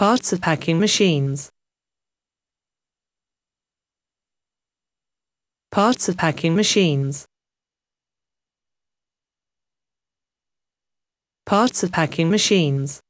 Parts of packing machines. Parts of packing machines. Parts of packing machines.